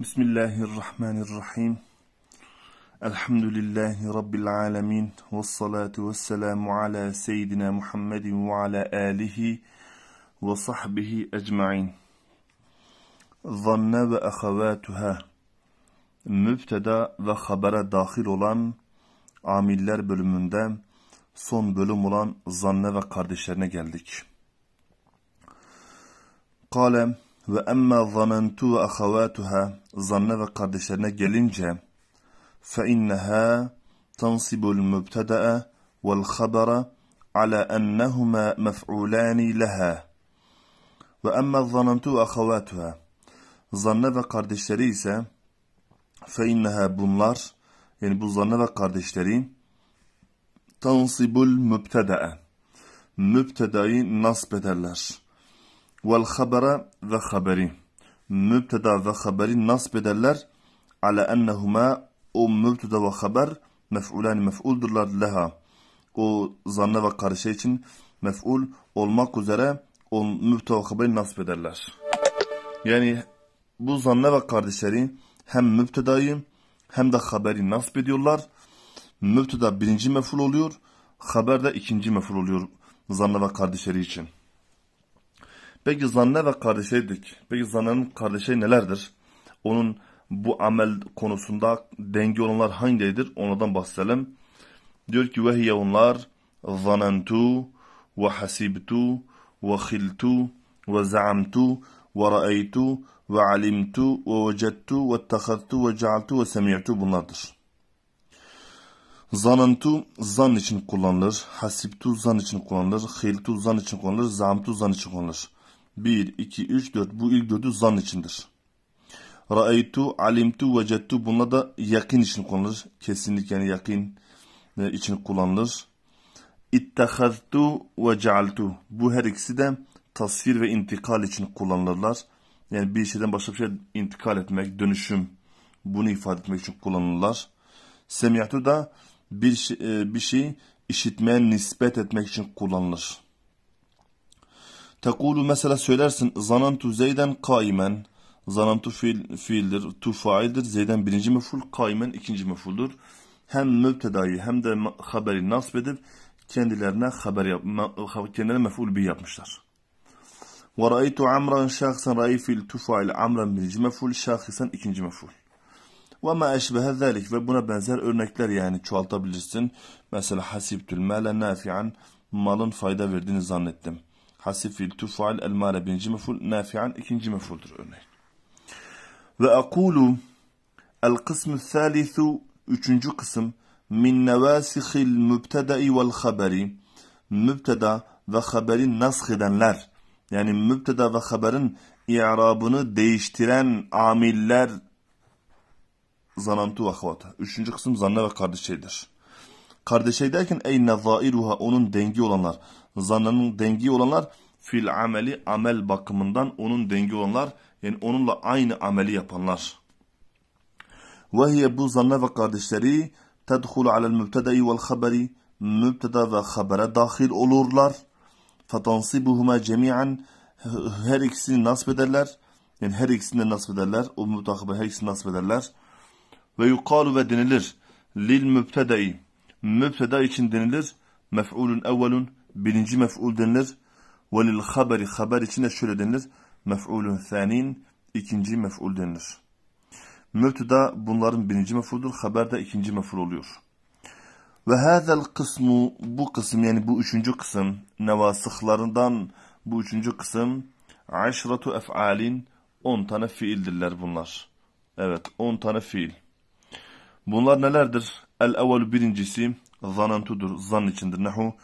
Bismillahirrahmanirrahim. Elhamdülillahi Rabbil alemin. Vessalatu vesselamu ala seyyidina Muhammedin ve ala alihi ve sahbihi ecma'in. Zanne ve ahavatuha. Mübteda ve habere dahil olan amiller bölümünde son bölüm olan zanne ve kardeşlerine geldik. Kalem ve emma zanentu ve ahavatuha zanne ve kardeşlerine gelince fe inneha tansibul mübteda'a vel habara ala ennehuma mef'ulani leha ve emma zanentu ve ahavatuha zanne ve kardeşleri ise fe inneha bunlar yani bu zanne ve kardeşleri tansibul mübteda'a mübtedayı nasp ederler. Vel habere ve haberi. Mübteda ve haberi nasb ederler. Ala ennehuma o mübteda ve haber mef'ulani mef'uldurlar leha. O zanne ve karışa için mef'ul olmak üzere o mübteda ve haberi nasb ederler. Yani bu zanne ve kardeşleri hem mübtedayı hem de haberi nasb ediyorlar. Mübteda birinci mef'ul oluyor. Haber de ikinci mef'ul oluyor zanne ve kardeşleri için. Peki zanne ve kardeşeydik. Peki zannenin kardeşey nelerdir? Onun bu amel konusunda denge olanlar hangileridir? Onlardan bahsedelim. Diyor ki vehiye onlar zanantu, ve hasibtu ve khiltu ve zaamtu ve raeytu ve alimtu ve vecettu ve tehattu ve cealtu ve semi'tu bunlardır. Zanantu zan için kullanılır. Hasibtu zan için kullanılır. Hiltu zan için kullanılır. Zamtu zan için kullanılır. 1, 2, 3, 4 bu ilk dördü zan içindir. Ra'eytu, alimtu, vecettu bunlar da yakin için kullanılır. Kesinlik yani yakın e, için kullanılır. İttehaztu ve cealtu bu her ikisi de tasvir ve intikal için kullanılırlar. Yani bir şeyden başka bir şey intikal etmek, dönüşüm bunu ifade etmek için kullanılırlar. Semiyatu da bir, şey, e, bir şeyi işitmeye nispet etmek için kullanılır. Tekulu mesela söylersin zanantu zeyden kaimen. Zanantu fiil, fiildir, tu faildir. Zeyden birinci meful, kaimen ikinci mefuldur. Hem mübtedayı hem de haberi nasb edip kendilerine haber yap, kendilerine meful bi yapmışlar. Ve ra'aytu amran şahsen ra'yi fiil tu fail amran birinci meful, şahsen ikinci meful. Ve ma eşbehe zelik ve buna benzer örnekler yani çoğaltabilirsin. Mesela hasibtül mâle nafi'an malın fayda verdiğini zannettim hasifil tufal el male birinci meful nafi'an ikinci mefuldur örneğin. Ve akulu el kısmü thalithu üçüncü kısım min nevasihil mübtedai vel haberi mübteda ve haberi nask edenler yani mübteda ve haberin i'rabını değiştiren amiller zanantu ve havata. Üçüncü kısım zanna ve kardeşeydir. Kardeşey derken ey nezairuha onun dengi olanlar. Zannının dengi olanlar fil ameli amel bakımından onun dengi olanlar yani onunla aynı ameli yapanlar. Ve hiye bu zanne ve kardeşleri tedhulu alel mübtedai vel haberi mübteda ve habere dahil olurlar. Fetansibuhuma cemiyen her ikisini nasip ederler. Yani her ikisini de nasip ederler. O mübteda her ikisini nasip ederler. Ve yukalu ve denilir lil mübtedai mübteda için denilir. Mef'ulun evvelun birinci mef'ul denilir. Ve lil haberi haber için de şöyle denilir. Mef'ulun thanin ikinci mef'ul denilir. Mübteda bunların birinci mef'uldur. Haber de ikinci mef'ul oluyor. Ve hâzel kısmı bu kısım yani bu üçüncü kısım nevasıhlarından bu üçüncü kısım aşratu ef'alin 10 tane fiildirler bunlar. Evet 10 tane fiil. Bunlar nelerdir? El evvel birincisi zanantudur. Zan içindir. Nehu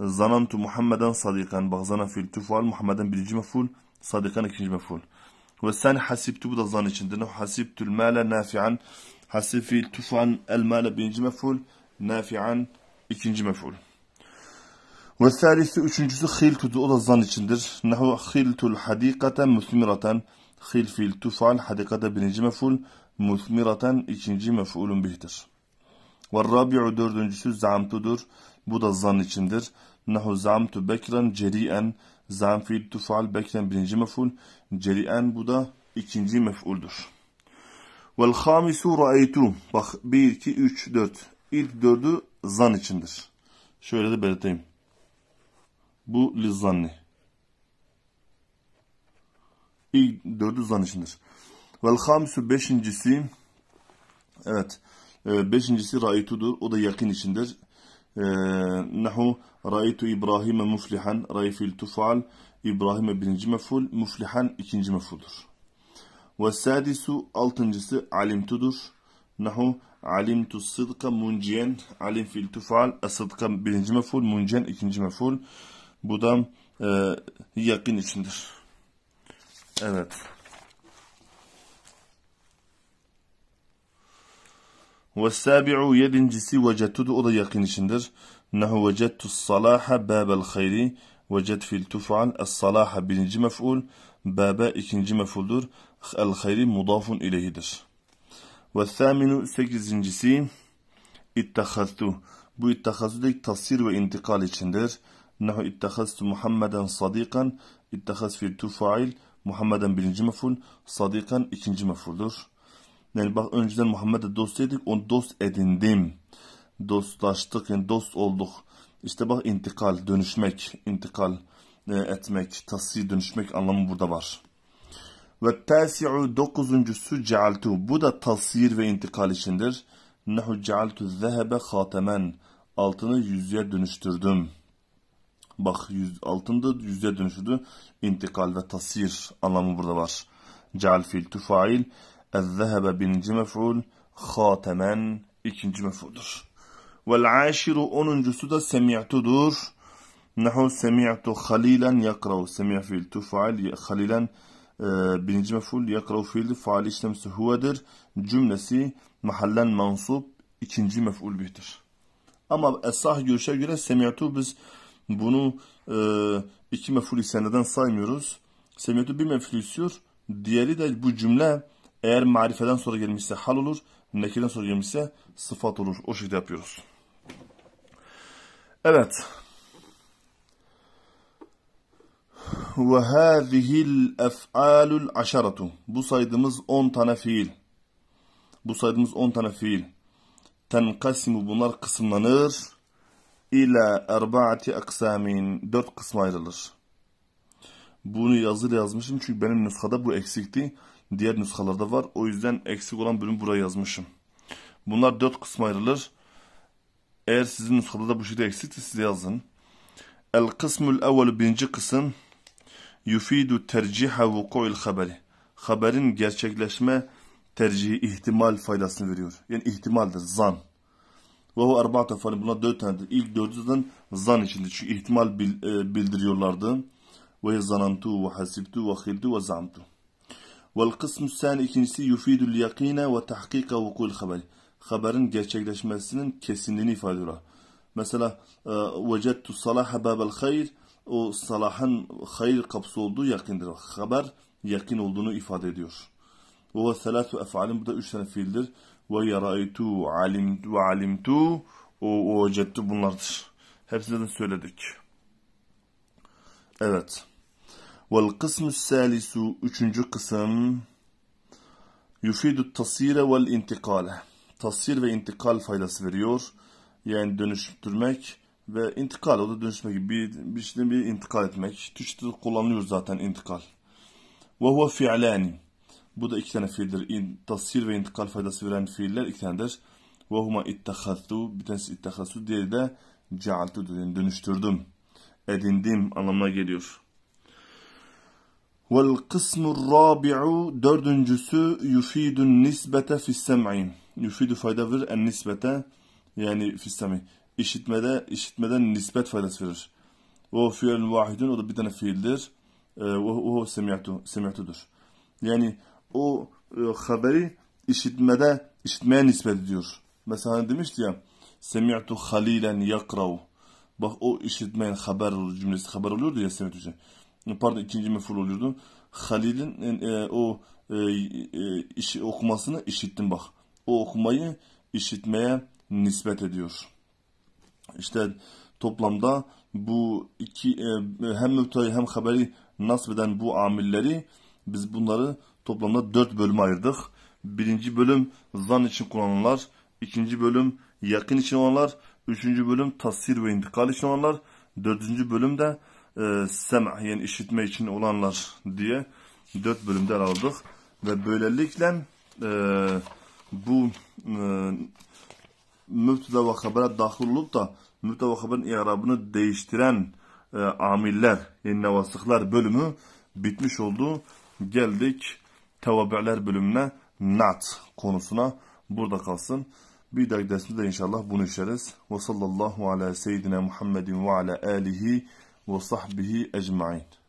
zanantu Muhammeden sadikan. Bak zanan fil tufal. Muhammeden birinci meful. Sadikan ikinci meful. Ve sen hasibtu bu da zan içindir. Nehu hasibtul mâle nafi'an. Hasib fil tufan el mâle birinci meful. Nafi'an ikinci meful. Ve serisi üçüncüsü hiltudu. O da zan içindir. Nehu hiltul hadikaten musmiraten. Hil fil tufal hadikada birinci meful. Musmiraten ikinci mefulun bihtir. Ve rabi'u dördüncüsü zamtudur. Bu da zan içindir. Nahu zamtu bekran ceri'en zam tufal bekran birinci mef'ul. Ceri'en bu da ikinci mef'uldur. Vel hamisu ra'eytu. Bak 1, 2, 3, 4. İlk dördü zan içindir. Şöyle de belirteyim. Bu lizzanni. İlk dördü zan içindir. Vel hamisu beşincisi. Evet. E, beşincisi raitudur. O da yakın içindir. E, ee, nahu raitu İbrahim'e muflihan raifil tufal İbrahim'e birinci meful muflihan ikinci mefuldur. Ve sadisu altıncısı alimtudur. Nahu alimtu sıdka munciyen alim fil tufal e, sıdka birinci meful munciyen ikinci meful. Bu da e, yakın içindir. Evet. Ve sabi'u yedincisi vecettudu o da yakın içindir. Nehu vecettu salaha babel hayri vecet fil tuf'al es salaha birinci mef'ul baba ikinci mef'uldur. El hayri mudafun ileyhidir. Ve thaminu sekizincisi ittehaztu. Bu ittehazduk tasir ve intikal içindir. Nehu ittehaztu Muhammeden sadikan ittehaz fil tuf'al Muhammeden birinci mef'ul sadikan ikinci mef'uldur. Yani bak önceden Muhammed'e dost edik, onu dost edindim. Dostlaştık, yani dost olduk. İşte bak intikal, dönüşmek, intikal e, etmek, tasih dönüşmek anlamı burada var. Ve tasi'u dokuzuncusu cealtu. Bu da tasir ve intikal içindir. Nehu cealtu zehebe khatemen, Altını yüzüğe dönüştürdüm. Bak yüz, altında yüzüğe dönüştürdü. İntikal ve tasir anlamı burada var. Ceal tufail. fail اَذَّهَبَ birinci mef'ul, خَاتَمًا ikinci mef'uldur. Vel aşiru onuncusu da semi'tudur. Nahu semi'tu halilen yakrav. Semi'a fiil tu faal. Halilen e, birinci meful yakrav fiili faali işlemsi huvedir. Cümlesi mahallen mansub ikinci mef'ul bihtir. Ama esah görüşe göre semi'tu biz bunu e, iki mef'ul neden saymıyoruz. Semi'tu bir mef'ul istiyor. Diğeri de bu cümle eğer marifeden sonra gelmişse hal olur, nekirden sonra gelmişse sıfat olur. O şekilde yapıyoruz. Evet. Ve hâzihil ef'alul aşaratu. Bu saydığımız 10 tane fiil. Bu saydığımız 10 tane fiil. Tenkasimu bunlar kısımlanır. İle erbaati aksamin. 4 kısma ayrılır. Bunu yazılı yazmışım çünkü benim nüskada bu eksikti. Diğer nüskalarda var. O yüzden eksik olan bölüm buraya yazmışım. Bunlar dört kısma ayrılır. Eğer sizin nüskada da bu şekilde eksikti size yazın. El kısmül evvel birinci kısım yufidu tercihe vuku'il haberi. Haberin gerçekleşme tercihi ihtimal faydasını veriyor. Yani ihtimaldir, zan. Ve o erba'te falan bunlar dört tanedir. İlk dördünden zan içinde. Çünkü ihtimal e, bildiriyorlardı ve zanantu ve hasibtu ve khildu ve zamtu. Vel kısmü ikincisi yufidul yakine ve tahkika vukul haberi. Haberin gerçekleşmesinin kesinliğini ifade ediyor. Mesela vecettu salaha babel hayr o salahın hayır kapısı olduğu yakındır. Haber yakin olduğunu ifade ediyor. Ve selatu ef'alin bu da üç tane fiildir. Ve yaraytu alim ve alimtu o vecettu bunlardır. Hepsinden söyledik. Evet. Vel kısmü salisu üçüncü kısım yufidu tasire vel intikale. Tasir ve intikal faydası veriyor. Yani dönüştürmek ve intikal o da dönüşmek gibi bir, bir şeyden bir intikal etmek. Türkçe'de kullanılıyor zaten intikal. Ve huve fi'lani. Bu da iki tane fiildir. İn, tasir ve intikal faydası veren fiiller iki tanedir. Ve huma ittehazzu. Bir tanesi ittehazzu. Diğeri de cealtu. Yani dönüştürdüm. Edindim anlamına geliyor. Vel kısmur rabi'u dördüncüsü yufidun nisbete fissem'i. Yufidu fayda verir en nisbete yani fissemi. İşitmede, işitmeden nispet faydası verir. Ve fiyelun vahidun o da bir tane fiildir. Ve ee, o semiyatu, semiyatudur. Yani o e, haberi işitmede, işitmeye nispet ediyor. Mesela hani demişti ya semiyatu halilen yakrav. Bak o işitmeyen haber cümlesi haber oluyordu ya semiyatu. E, pardon ikinci meful oluyordu. Halil'in e, e, o e, e, işi okumasını işittim bak. O okumayı işitmeye nispet ediyor. İşte toplamda bu iki e, hem müptayı hem haberi nasb bu amilleri biz bunları toplamda dört bölüme ayırdık. Birinci bölüm zan için kullanılanlar, ikinci bölüm yakın için olanlar, üçüncü bölüm tasvir ve intikal için olanlar, dördüncü bölüm de e, sem'a yani işitme için olanlar diye dört bölümden aldık. Ve böylelikle e, bu e, müftüde habere dahil olup da müftüde ve haberin i'rabını değiştiren e, amiller yani nevasıklar bölümü bitmiş oldu. Geldik tevabi'ler bölümüne nat konusuna burada kalsın. Bir dahaki dersimizde inşallah bunu işleriz. Ve sallallahu ala seyyidina Muhammedin ve ala alihi وصحبه أجمعين